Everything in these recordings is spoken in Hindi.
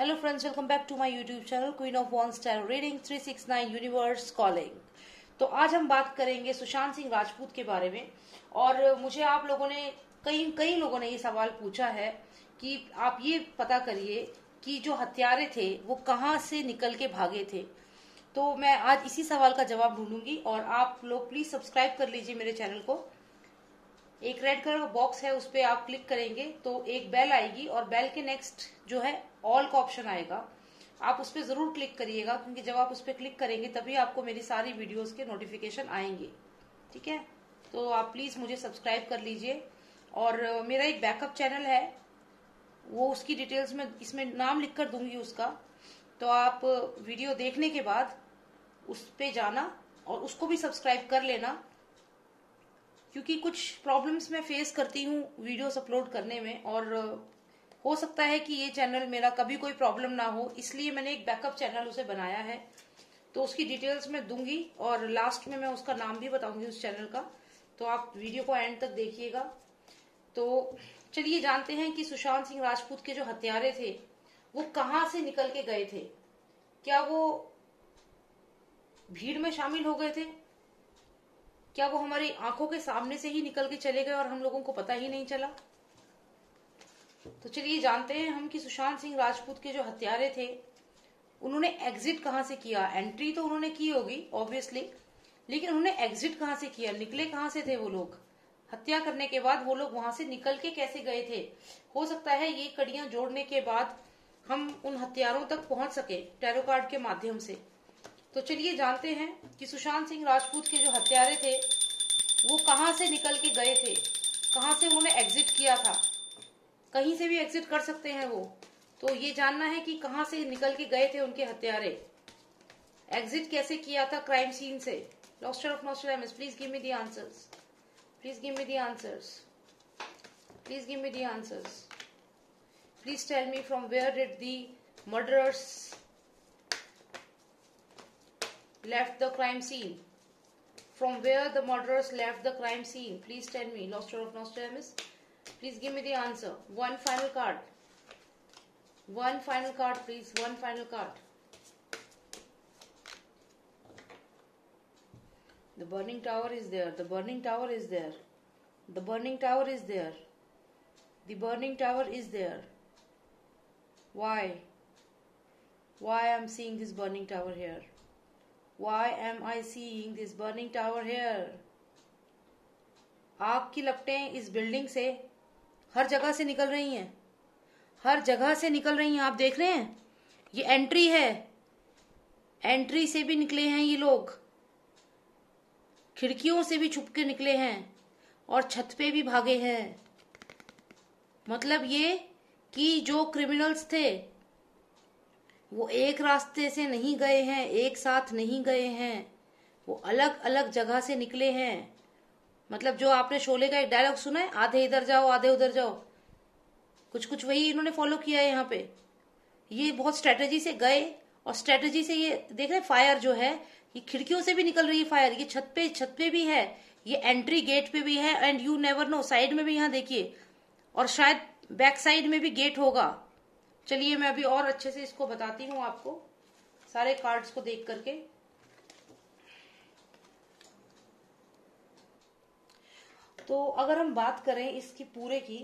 Hello friends welcome back to my YouTube channel queen of one style reading 369 universe calling तो आज हम बात करेंगे सुशांत सिंह राजपूत के बारे में और मुझे आप लोगों ने कई कई लोगों ने ये सवाल पूछा है कि आप ये पता करिए कि जो हत्यारे थे वो कहाँ से निकल के भागे थे तो मैं आज इसी सवाल का जवाब ढूंढूंगी और आप लोग प्लीज सब्सक्राइब कर लीजिए मेरे चैनल को एक रेड कलर का बॉक्स है उस पर आप क्लिक करेंगे तो एक बेल आएगी और बेल के नेक्स्ट जो है ऑल का ऑप्शन आएगा आप उस पर जरूर क्लिक करिएगा क्योंकि जब आप उस पर क्लिक करेंगे तभी आपको मेरी सारी वीडियोस के नोटिफिकेशन आएंगे ठीक है तो आप प्लीज मुझे सब्सक्राइब कर लीजिए और मेरा एक बैकअप चैनल है वो उसकी डिटेल्स में इसमें नाम लिख कर दूंगी उसका तो आप वीडियो देखने के बाद उस पर जाना और उसको भी सब्सक्राइब कर लेना क्योंकि कुछ प्रॉब्लम्स मैं फेस करती हूँ वीडियोस अपलोड करने में और uh, हो सकता है कि ये चैनल मेरा कभी कोई प्रॉब्लम ना हो इसलिए मैंने एक बैकअप चैनल उसे बनाया है तो उसकी डिटेल्स मैं दूंगी और लास्ट में मैं उसका नाम भी बताऊंगी उस चैनल का तो आप वीडियो को एंड तक देखिएगा तो चलिए जानते हैं कि सुशांत सिंह राजपूत के जो हत्यारे थे वो कहाँ से निकल के गए थे क्या वो भीड़ में शामिल हो गए थे क्या वो हमारी आंखों के सामने से ही निकल के चले गए और हम लोगों को पता ही नहीं चला तो चलिए जानते हैं हम कि सुशांत सिंह राजपूत के जो हत्यारे थे उन्होंने एग्जिट कहाँ से किया एंट्री तो उन्होंने की होगी ऑब्वियसली लेकिन उन्होंने एग्जिट कहाँ से किया निकले कहाँ से थे वो लोग हत्या करने के बाद वो लोग वहां से निकल के कैसे गए थे हो सकता है ये कड़ियां जोड़ने के बाद हम उन हथियारों तक पहुंच सके टेरो कार्ड के माध्यम से तो चलिए जानते हैं कि सुशांत सिंह राजपूत के जो हत्यारे थे वो कहाँ से निकल के गए थे कहाँ से उन्होंने एग्जिट किया था कहीं से भी एग्जिट कर सकते हैं वो तो ये जानना है कि कहाँ से निकल के गए थे उनके हत्यारे एग्जिट कैसे किया था क्राइम सीन से लॉस्टर of Nostradamus please give me the answers please give me the answers please give me the answers please tell me from where did the murderers left the crime scene. From where the murderers left the crime scene. Please tell me. Lost of Nostradamus? Please give me the answer. One final card. One final card, please. One final card. The burning tower is there. The burning tower is there. The burning tower is there. The burning tower is there. Why? Why I'm seeing this burning tower here? Why am I seeing this burning tower here आपकी लपटें इस बिल्डिंग से हर जगह से निकल रही हैं हर जगह से निकल रही हैं आप देख रहे हैं ये एंट्री है एंट्री से भी निकले हैं ये लोग खिड़कियों से भी छुप के निकले हैं और छत पे भी भागे हैं मतलब ये कि जो क्रिमिनल्स थे वो एक रास्ते से नहीं गए हैं एक साथ नहीं गए हैं वो अलग अलग जगह से निकले हैं मतलब जो आपने शोले का एक डायलॉग सुना है आधे इधर जाओ आधे उधर जाओ कुछ कुछ वही इन्होंने फॉलो किया है यहाँ पे ये बहुत स्ट्रेटेजी से गए और स्ट्रेटेजी से ये देख रहे फायर जो है ये खिड़कियों से भी निकल रही है फायर ये छत पे छत पे भी है ये एंट्री गेट पे भी है and you never know side में भी यहाँ देखिए और शायद बैक साइड में भी गेट होगा चलिए मैं अभी और अच्छे से इसको बताती हूँ आपको सारे कार्ड्स को देख करके तो अगर हम बात करें इसकी पूरे की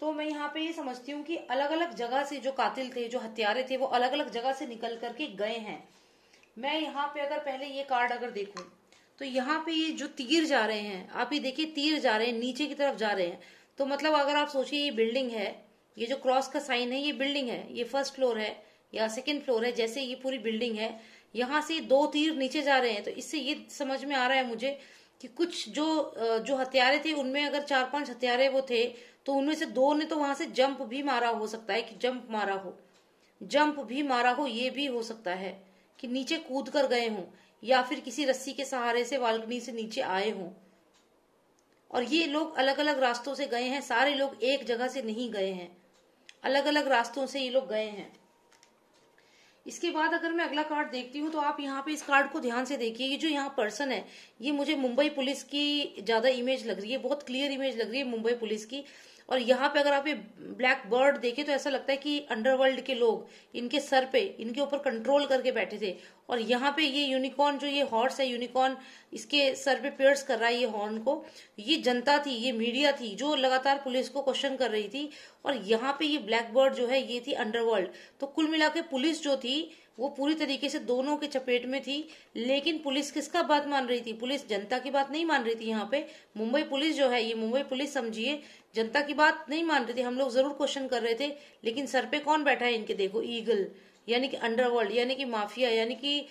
तो मैं यहाँ पे ये समझती हूँ कि अलग अलग जगह से जो कातिल थे जो हत्यारे थे वो अलग अलग जगह से निकल करके गए हैं मैं यहाँ पे अगर पहले ये कार्ड अगर देखू तो यहाँ पे ये जो तीर जा रहे हैं आप ये देखिए तीर जा रहे हैं नीचे की तरफ जा रहे हैं तो मतलब अगर आप सोचिए ये बिल्डिंग है ये जो क्रॉस का साइन है ये बिल्डिंग है ये फर्स्ट फ्लोर है या सेकेंड फ्लोर है जैसे ये पूरी बिल्डिंग है यहाँ से दो तीर नीचे जा रहे हैं तो इससे ये समझ में आ रहा है मुझे कि कुछ जो जो हथियारे थे उनमें अगर चार पांच हथियारे वो थे तो उनमें से दो ने तो वहां से जंप भी मारा हो सकता है कि जंप मारा हो जंप भी मारा हो ये भी हो सकता है कि नीचे कूद कर गए हों या फिर किसी रस्सी के सहारे से बालकनी से नीचे आए हों और ये लोग अलग अलग रास्तों से गए हैं सारे लोग एक जगह से नहीं गए हैं अलग अलग रास्तों से ये लोग गए हैं इसके बाद अगर मैं अगला कार्ड देखती हूँ तो आप यहाँ पे इस कार्ड को ध्यान से देखिए ये जो यहाँ पर्सन है ये मुझे मुंबई पुलिस की ज्यादा इमेज लग रही है बहुत क्लियर इमेज लग रही है मुंबई पुलिस की और यहाँ पे अगर आप ये ब्लैक बर्ड देखे तो ऐसा लगता है कि अंडरवर्ल्ड के लोग इनके सर पे इनके ऊपर कंट्रोल करके बैठे थे और यहाँ पे ये यूनिकॉर्न जो ये हॉर्स है यूनिकॉर्न इसके सर पे पेयर्स कर रहा है ये हॉर्न को ये जनता थी ये मीडिया थी जो लगातार पुलिस को क्वेश्चन कर रही थी और यहाँ पे ये ब्लैक बर्ड जो है ये थी अंडरवर्ल्ड तो कुल मिला पुलिस जो थी वो पूरी तरीके से दोनों के चपेट में थी लेकिन पुलिस किसका बात मान रही थी पुलिस जनता की बात नहीं मान रही थी यहाँ पे मुंबई पुलिस जो है ये मुंबई पुलिस समझिए जनता की बात नहीं मान रही थी हम लोग जरूर क्वेश्चन कर रहे थे लेकिन सर पे कौन बैठा है इनके देखो ईगल यानी कि अंडरवर्ल्ड यानी कि माफिया यानी कि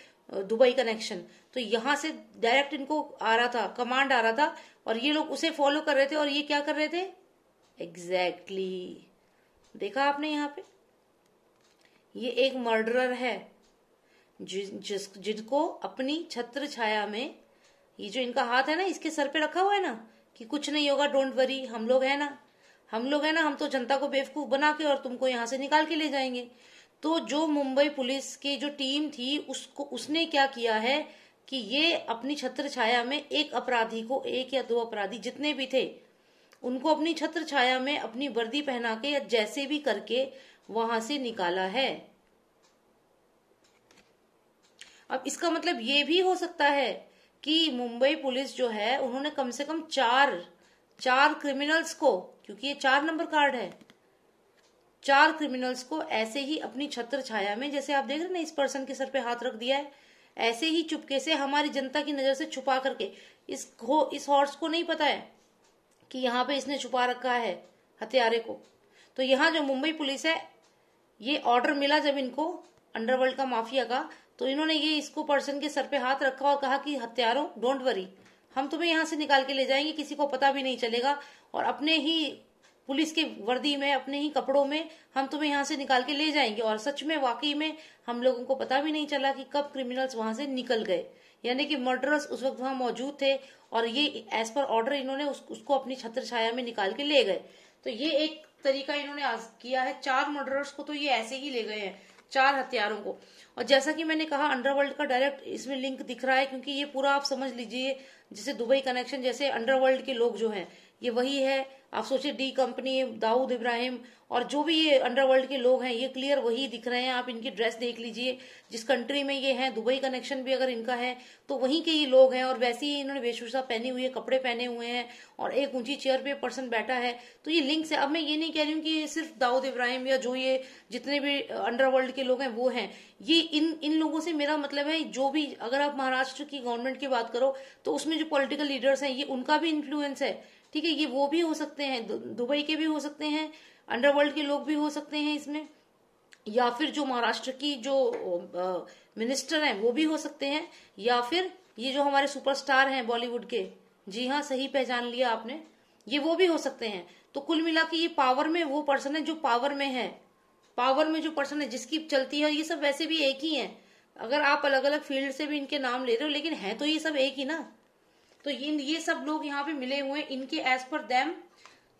दुबई कनेक्शन तो यहाँ से डायरेक्ट इनको आ रहा था कमांड आ रहा था और ये लोग उसे फॉलो कर रहे थे और ये क्या कर रहे थे एग्जैक्टली exactly. देखा आपने यहाँ पे ये एक मर्डरर है जिस जिनको अपनी छत्र छाया में ये जो इनका हाथ है ना इसके सर पे रखा हुआ है ना कि कुछ नहीं होगा डोंट वरी हम लोग है ना हम लोग है ना हम तो जनता को बेवकूफ बना के और तुमको यहाँ से निकाल के ले जाएंगे तो जो मुंबई पुलिस की जो टीम थी उसको उसने क्या किया है कि ये अपनी छत्र छाया में एक अपराधी को एक या दो अपराधी जितने भी थे उनको अपनी छत्र छाया में अपनी वर्दी पहना के या जैसे भी करके वहां से निकाला है अब इसका मतलब ये भी हो सकता है कि मुंबई पुलिस जो है उन्होंने कम से कम चार चार क्रिमिनल्स को क्योंकि ये चार नंबर कार्ड है चार क्रिमिनल्स को ऐसे ही अपनी छत्र छाया में जैसे आप देख रहे ना इस पर्सन के सर पे हाथ रख दिया है ऐसे ही चुपके से हमारी जनता की नजर से छुपा करके इस हो, इस हॉर्स को नहीं पता है कि यहां पे इसने छुपा रखा है हथियारे को तो यहां जो मुंबई पुलिस है ये ऑर्डर मिला जब इनको अंडरवर्ल्ड का माफिया का तो इन्होंने ये इसको पर्सन के सर पे हाथ रखा और कहा कि हत्यारों डोंट वरी हम तुम्हें यहाँ से निकाल के ले जाएंगे किसी को पता भी नहीं चलेगा और अपने ही पुलिस के वर्दी में अपने ही कपड़ों में हम तुम्हें यहाँ से निकाल के ले जाएंगे और सच में वाकई में हम लोगों को पता भी नहीं चला कि कब क्रिमिनल्स वहां से निकल गए यानी कि मर्डरर्स उस वक्त वहां मौजूद थे और ये एज पर ऑर्डर इन्होंने उस, उसको अपनी छत्र छाया में निकाल के ले गए तो ये एक तरीका इन्होंने किया है चार मर्डरर्स को तो ये ऐसे ही ले गए हैं चार हथियारों को और जैसा कि मैंने कहा अंडरवर्ल्ड का डायरेक्ट इसमें लिंक दिख रहा है क्योंकि ये पूरा आप समझ लीजिए जैसे दुबई कनेक्शन जैसे अंडरवर्ल्ड के लोग जो हैं ये वही है आप सोचिए डी कंपनी दाऊद इब्राहिम और जो भी ये अंडरवर्ल्ड के लोग हैं ये क्लियर वही दिख रहे हैं आप इनकी ड्रेस देख लीजिए जिस कंट्री में ये हैं दुबई कनेक्शन भी अगर इनका है तो वहीं के ये लोग हैं और वैसे ही इन्होंने वेशभूषा पहनी हुई है कपड़े पहने हुए हैं और एक ऊंची चेयर पे पर्सन बैठा है तो ये लिंक्स है अब मैं ये नहीं कह रही हूँ कि ये सिर्फ दाऊद इब्राहिम या जो ये जितने भी अंडरवर्ल्ड के लोग हैं वो हैं ये इन इन लोगों से मेरा मतलब है जो भी अगर आप महाराष्ट्र की गवर्नमेंट की बात करो तो उसमें जो पॉलिटिकल लीडर्स हैं ये उनका भी इन्फ्लुएंस है ठीक है ये वो भी हो सकते हैं दुबई के भी हो सकते हैं अंडरवर्ल्ड के लोग भी हो सकते हैं इसमें या फिर जो महाराष्ट्र की जो मिनिस्टर हैं वो भी हो सकते हैं या फिर ये जो हमारे सुपरस्टार हैं बॉलीवुड के जी हाँ सही पहचान लिया आपने ये वो भी हो सकते हैं तो कुल मिला के ये पावर में वो पर्सन है जो पावर में है पावर में जो पर्सन है जिसकी चलती है ये सब वैसे भी एक ही है अगर आप अलग अलग फील्ड से भी इनके नाम ले रहे हो लेकिन है तो ये सब एक ही ना तो ये ये सब लोग यहाँ पे मिले हुए इनके एज पर दैम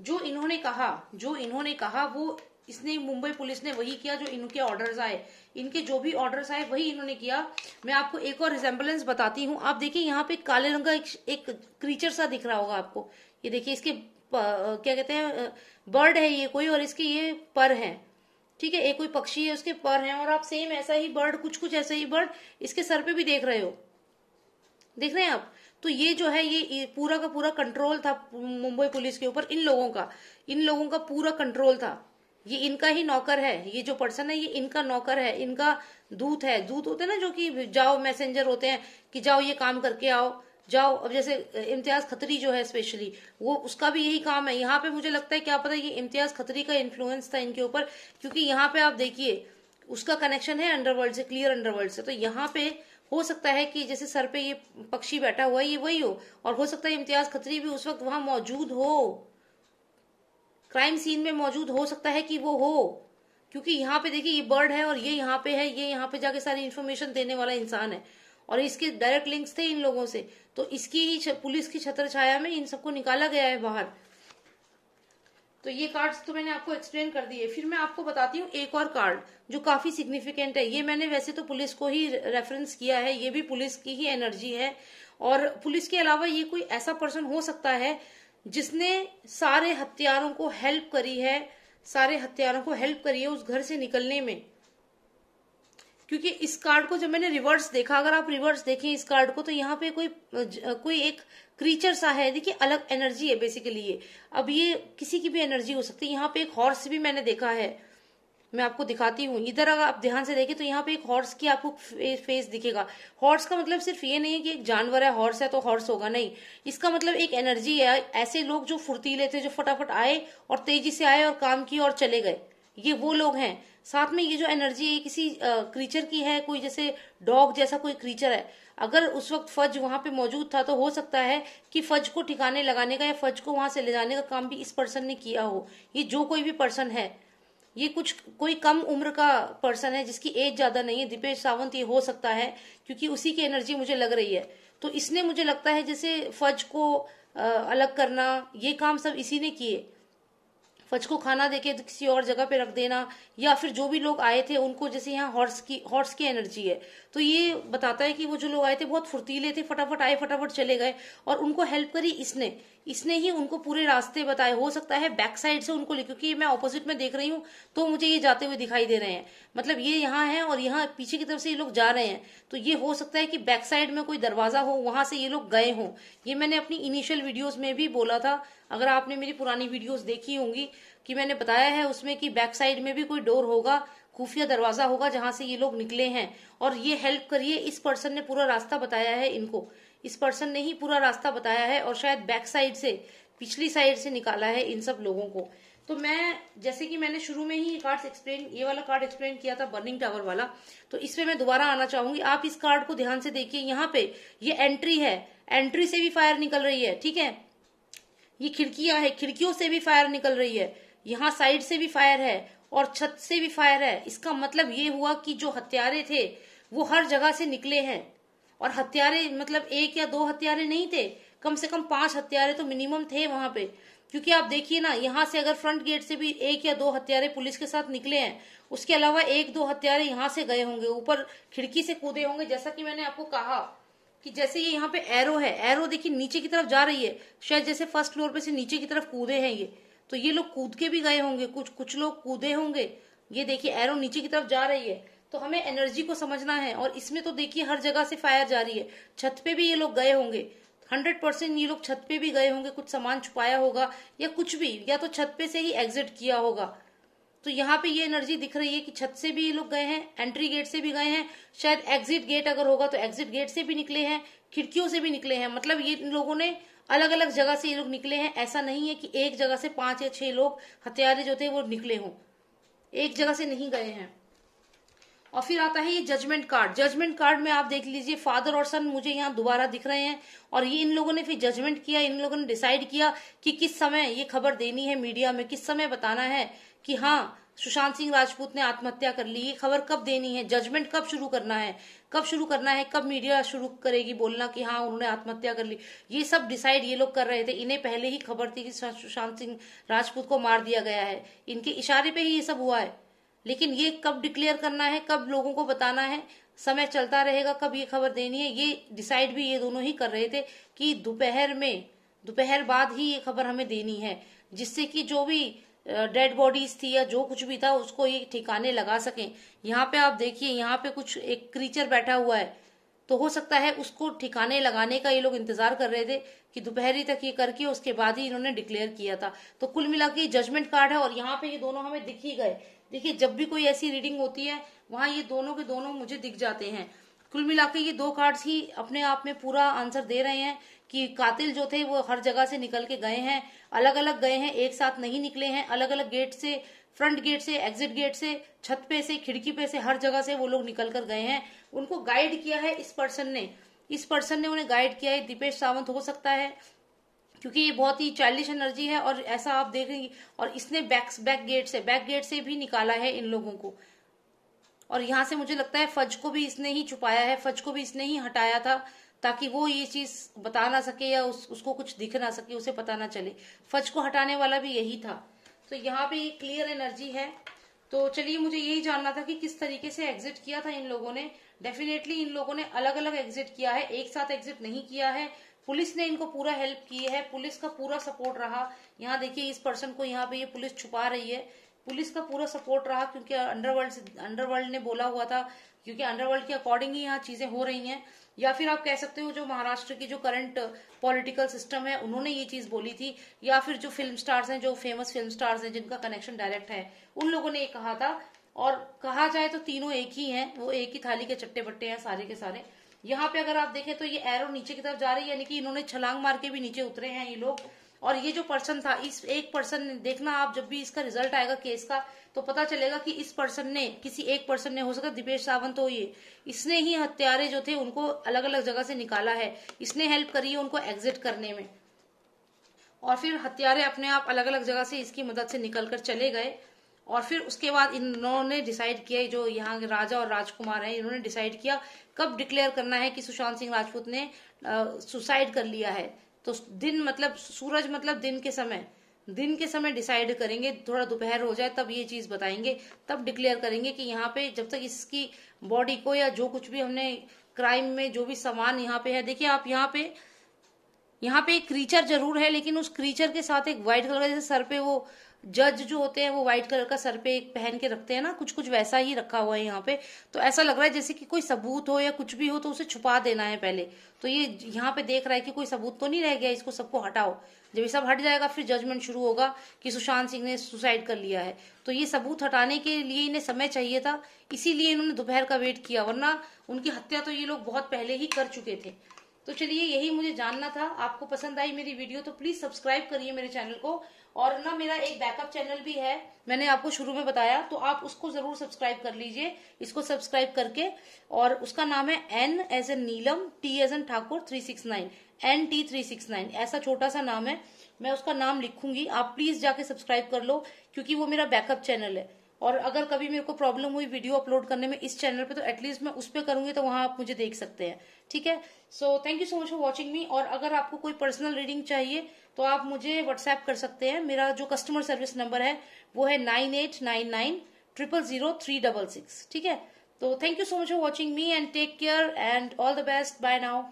जो इन्होंने कहा जो इन्होंने कहा वो इसने मुंबई पुलिस ने वही किया जो इनके ऑर्डर्स आए इनके जो भी ऑर्डर्स आए वही इन्होंने किया मैं आपको एक और रिजेम्बलेंस बताती हूँ आप देखिए यहाँ पे काले रंग का एक, एक क्रीचर सा दिख रहा होगा आपको ये देखिए इसके क्या कहते हैं बर्ड है ये कोई और इसके ये पर है ठीक है एक कोई पक्षी है उसके पर है और आप सेम ऐसा ही बर्ड कुछ कुछ ऐसा ही बर्ड इसके सर पे भी देख रहे हो देख रहे हैं आप तो ये जो है ये पूरा का पूरा कंट्रोल था मुंबई पुलिस के ऊपर इन लोगों का इन लोगों का पूरा कंट्रोल था ये इनका ही नौकर है ये जो पर्सन है ये इनका नौकर है इनका दूत है दूत होते हैं ना जो कि जाओ मैसेंजर होते हैं कि जाओ ये काम करके आओ जाओ अब जैसे इम्तियाज खतरी जो है स्पेशली वो उसका भी यही काम है यहाँ पे मुझे लगता है क्या पता है ये इम्तियाज खतरी का इन्फ्लुएंस था इनके ऊपर क्योंकि यहाँ पे आप देखिए उसका कनेक्शन है अंडरवर्ल्ड से क्लियर अंडरवर्ल्ड से तो यहाँ पे हो सकता है कि जैसे सर पे ये पक्षी बैठा हुआ है ये वही हो और हो सकता है इम्तियाज खतरी भी उस वक्त वहां मौजूद हो क्राइम सीन में मौजूद हो सकता है कि वो हो क्योंकि यहाँ पे देखिए ये बर्ड है और ये यहाँ पे है ये यहाँ पे जाके सारी इन्फॉर्मेशन देने वाला इंसान है और इसके डायरेक्ट लिंक्स थे इन लोगों से तो इसकी ही पुलिस की छत्र छाया में इन सबको निकाला गया है बाहर तो ये कार्ड्स तो मैंने आपको एक्सप्लेन कर दिए फिर मैं आपको बताती हूँ एक और कार्ड जो काफी सिग्निफिकेंट है ये मैंने वैसे तो पुलिस को ही रेफरेंस किया है ये भी पुलिस की ही एनर्जी है और पुलिस के अलावा ये कोई ऐसा पर्सन हो सकता है जिसने सारे हथियारों को हेल्प करी है सारे हथियारों को हेल्प करी है उस घर से निकलने में क्योंकि इस कार्ड को जब मैंने रिवर्स देखा अगर आप रिवर्स देखें इस कार्ड को तो यहाँ पे कोई कोई एक क्रीचर सा है देखिए अलग एनर्जी है बेसिकली ये अब ये किसी की भी एनर्जी हो सकती है यहाँ पे एक हॉर्स भी मैंने देखा है मैं आपको दिखाती हूँ इधर अगर आप ध्यान से देखें तो यहाँ पे एक हॉर्स की आपको फेस दिखेगा हॉर्स का मतलब सिर्फ ये नहीं है कि एक जानवर है हॉर्स है तो हॉर्स होगा नहीं इसका मतलब एक एनर्जी है ऐसे लोग जो फुर्तीले थे जो फटाफट आए और तेजी से आए और काम किए और चले गए ये वो लोग हैं साथ में ये जो एनर्जी है किसी क्रीचर की है कोई जैसे डॉग जैसा कोई क्रीचर है अगर उस वक्त फज वहाँ पे मौजूद था तो हो सकता है कि फज को ठिकाने लगाने का या फज को वहाँ से ले जाने का काम भी इस पर्सन ने किया हो ये जो कोई भी पर्सन है ये कुछ कोई कम उम्र का पर्सन है जिसकी एज ज्यादा नहीं है दीपेश सावंत ये हो सकता है क्योंकि उसी की एनर्जी मुझे लग रही है तो इसने मुझे लगता है जैसे फज को अलग करना ये काम सब इसी ने किए फज को खाना देके किसी और जगह पे रख देना या फिर जो भी लोग आए थे उनको जैसे यहाँ हॉर्स की हॉर्स की एनर्जी है तो ये बताता है कि वो जो लोग आए थे बहुत फुर्तीले थे फटाफट आए फटाफट चले गए और उनको हेल्प करी इसने इसने ही उनको पूरे रास्ते बताए हो सकता है बैक साइड से उनको क्योंकि मैं ऑपोजिट में देख रही हूँ तो मुझे ये जाते हुए दिखाई दे रहे हैं मतलब ये यहाँ है और यहाँ पीछे की तरफ से ये लोग जा रहे हैं तो ये हो सकता है कि बैक साइड में कोई दरवाजा हो वहां से ये लोग गए हों ये मैंने अपनी इनिशियल वीडियोज में भी बोला था अगर आपने मेरी पुरानी वीडियोज देखी होंगी कि मैंने बताया है उसमें कि बैक साइड में भी कोई डोर होगा खुफिया दरवाजा होगा जहां से ये लोग निकले हैं और ये हेल्प करिए इस पर्सन ने पूरा रास्ता बताया है इनको इस पर्सन ने ही पूरा रास्ता बताया है और शायद बैक साइड से पिछली साइड से निकाला है इन सब लोगों को तो मैं जैसे कि मैंने शुरू में ही कार्ड एक्सप्लेन ये वाला कार्ड एक्सप्लेन किया था बर्निंग टावर वाला तो इस पे मैं दोबारा आना चाहूंगी आप इस कार्ड को ध्यान से देखिए यहाँ पे ये एंट्री है एंट्री से भी फायर निकल रही है ठीक है ये खिड़कियां है खिड़कियों से भी फायर निकल रही है यहाँ साइड से भी फायर है और छत से भी फायर है इसका मतलब ये हुआ कि जो हत्यारे थे वो हर जगह से निकले हैं और हत्यारे मतलब एक या दो हत्यारे नहीं थे कम से कम पांच हत्यारे तो मिनिमम थे वहां पे क्योंकि आप देखिए ना यहाँ से अगर फ्रंट गेट से भी एक या दो हत्यारे पुलिस के साथ निकले हैं उसके अलावा एक दो हथियारे यहाँ से गए होंगे ऊपर खिड़की से कूदे होंगे जैसा कि मैंने आपको कहा कि जैसे ये यहाँ पे एरो है एरो देखिए नीचे की तरफ जा रही है शायद जैसे फर्स्ट फ्लोर पे से नीचे की तरफ कूदे हैं ये तो ये लोग कूद के भी गए होंगे कुछ कुछ लोग कूदे होंगे ये देखिए एरो नीचे की तरफ जा रही है तो हमें एनर्जी को समझना है और इसमें तो देखिए हर जगह से फायर जा रही है छत पे भी ये लोग गए होंगे हंड्रेड परसेंट ये लोग छत पे भी गए होंगे कुछ सामान छुपाया होगा या कुछ भी या तो छत पे से ही एग्जिट किया होगा तो यहाँ पे ये एनर्जी दिख रही है कि छत से भी ये लोग गए हैं एंट्री गेट से भी गए हैं शायद एग्जिट गेट अगर होगा तो एग्जिट गेट से भी निकले हैं खिड़कियों से भी निकले हैं मतलब ये लोगों ने अलग अलग जगह से ये लोग निकले हैं ऐसा नहीं है कि एक जगह से पांच या छह लोग हथियारे जो थे वो निकले हों एक जगह से नहीं गए हैं और फिर आता है ये जजमेंट कार्ड जजमेंट कार्ड में आप देख लीजिए फादर और सन मुझे यहाँ दोबारा दिख रहे हैं और ये इन लोगों ने फिर जजमेंट किया इन लोगों ने डिसाइड किया कि किस समय ये खबर देनी है मीडिया में किस समय बताना है कि हाँ सुशांत सिंह राजपूत ने आत्महत्या कर ली ये खबर कब देनी है जजमेंट कब शुरू करना है कब शुरू करना है कब मीडिया शुरू करेगी बोलना कि हाँ उन्होंने आत्महत्या कर ली ये सब डिसाइड ये लोग कर रहे थे इन्हें पहले ही खबर थी कि सुशांत सिंह राजपूत को मार दिया गया है इनके इशारे पे ही ये सब हुआ है लेकिन ये कब डिक्लेयर करना है कब लोगों को बताना है समय चलता रहेगा कब ये खबर देनी है ये डिसाइड भी ये दोनों ही कर रहे थे कि दोपहर में दोपहर बाद ही ये खबर हमें देनी है जिससे कि जो भी डेड बॉडीज थी या जो कुछ भी था उसको ये ठिकाने लगा सकें यहाँ पे आप देखिए यहाँ पे कुछ एक क्रीचर बैठा हुआ है तो हो सकता है उसको ठिकाने लगाने का ये लोग इंतजार कर रहे थे कि दोपहरी तक ये करके उसके बाद ही इन्होंने डिक्लेयर किया था तो कुल मिला के जजमेंट कार्ड है और यहाँ पे ये दोनों हमें दिख ही गए देखिए जब भी कोई ऐसी रीडिंग होती है वहां ये दोनों के दोनों मुझे दिख जाते हैं कुल मिलाकर ये दो कार्ड्स ही अपने आप में पूरा आंसर दे रहे हैं कि कातिल जो थे वो हर जगह से निकल के गए हैं अलग अलग गए हैं एक साथ नहीं निकले हैं अलग अलग गेट से फ्रंट गेट से एग्जिट गेट से छत पे से खिड़की पे से हर जगह से वो लोग निकल कर गए हैं उनको गाइड किया है इस पर्सन ने इस पर्सन ने उन्हें गाइड किया है दीपेश सावंत हो सकता है क्योंकि ये बहुत ही चाइल्डिश एनर्जी है और ऐसा आप देखेंगे और इसने बैक बैक गेट से बैक गेट से भी निकाला है इन लोगों को और यहां से मुझे लगता है फज को भी इसने ही छुपाया है फज को भी इसने ही हटाया था ताकि वो ये चीज बता ना सके या उस, उसको कुछ दिख ना सके उसे पता ना चले फज को हटाने वाला भी यही था तो यहाँ पे क्लियर एनर्जी है तो चलिए मुझे यही जानना था कि किस तरीके से एग्जिट किया था इन लोगों ने डेफिनेटली इन लोगों ने अलग अलग एग्जिट किया है एक साथ एग्जिट नहीं किया है पुलिस ने इनको पूरा हेल्प की है पुलिस का पूरा सपोर्ट रहा यहाँ देखिए इस पर्सन को यहाँ पे ये पुलिस छुपा रही है पुलिस का पूरा सपोर्ट रहा क्योंकि अंडरवर्ल्ड से अंडरवर्ल्ड ने बोला हुआ था क्योंकि अंडरवर्ल्ड के अकॉर्डिंग ही यहाँ चीजें हो रही हैं या फिर आप कह सकते हो जो महाराष्ट्र की जो करंट पॉलिटिकल सिस्टम है उन्होंने ये चीज बोली थी या फिर जो फिल्म स्टार्स हैं जो फेमस फिल्म स्टार्स हैं जिनका कनेक्शन डायरेक्ट है उन लोगों ने ये कहा था और कहा जाए तो तीनों एक ही हैं वो एक ही थाली के चट्टे बट्टे हैं सारे के सारे यहाँ पे अगर आप देखें तो ये एरो नीचे की तरफ जा रही है यानी कि इन्होंने छलांग मार के भी नीचे उतरे हैं ये लोग और ये जो पर्सन था इस एक पर्सन ने देखना आप जब भी इसका रिजल्ट आएगा केस का तो पता चलेगा कि इस पर्सन ने किसी एक पर्सन ने हो सकता दीपेश सावंत हो ये इसने ही हत्यारे जो थे उनको अलग अलग जगह से निकाला है इसने हेल्प करी है उनको एग्जिट करने में और फिर हत्यारे अपने आप अलग अलग जगह से इसकी मदद से निकल कर चले गए और फिर उसके बाद इन्होंने डिसाइड किया जो यहाँ राजा और राजकुमार हैं इन्होंने डिसाइड किया कब डिक्लेयर करना है कि सुशांत सिंह राजपूत ने सुसाइड कर लिया है तो दिन मतलब सूरज मतलब दिन के समय दिन के समय डिसाइड करेंगे थोड़ा दोपहर हो जाए तब ये चीज बताएंगे तब डिक्लेयर करेंगे कि यहाँ पे जब तक इसकी बॉडी को या जो कुछ भी हमने क्राइम में जो भी सामान यहाँ पे है देखिए आप यहाँ पे यहाँ पे एक क्रीचर जरूर है लेकिन उस क्रीचर के साथ एक व्हाइट कलर का जैसे सर पे वो जज जो होते हैं वो व्हाइट कलर का सर पे एक पहन के रखते हैं ना कुछ कुछ वैसा ही रखा हुआ है यहाँ पे तो ऐसा लग रहा है जैसे कि कोई सबूत हो या कुछ भी हो तो उसे छुपा देना है पहले तो ये यहाँ पे देख रहा है कि कोई सबूत तो नहीं रह गया इसको सबको हटाओ जब ये सब हट जाएगा फिर जजमेंट शुरू होगा कि सुशांत सिंह ने सुसाइड कर लिया है तो ये सबूत हटाने के लिए इन्हें समय चाहिए था इसीलिए इन्होंने दोपहर का वेट किया वरना उनकी हत्या तो ये लोग बहुत पहले ही कर चुके थे तो चलिए यही मुझे जानना था आपको पसंद आई मेरी वीडियो तो प्लीज सब्सक्राइब करिए मेरे चैनल को और ना मेरा एक बैकअप चैनल भी है मैंने आपको शुरू में बताया तो आप उसको जरूर सब्सक्राइब कर लीजिए इसको सब्सक्राइब करके और उसका नाम है N H N Neelam T H N Thakur three six nine N T three six nine ऐसा छोटा सा नाम है मैं उसका नाम लिखूंगी आप प्लीज जाके सब्सक्राइब कर लो क्योंकि वो मेरा बैकअप चैनल है और अगर कभी मेरे को प्रॉब्लम हुई वीडियो अपलोड करने में इस चैनल पे तो एटलीस्ट मैं उस पर करूंगी तो वहां आप मुझे देख सकते हैं ठीक है so thank you so much for watching me और अगर आपको कोई पर्सनल रीडिंग चाहिए तो आप मुझे व्हाट्सएप कर सकते हैं मेरा जो कस्टमर सर्विस नंबर है वो है nine eight nine nine triple zero three double six ठीक है तो thank you so much for watching me and take care and all the best bye now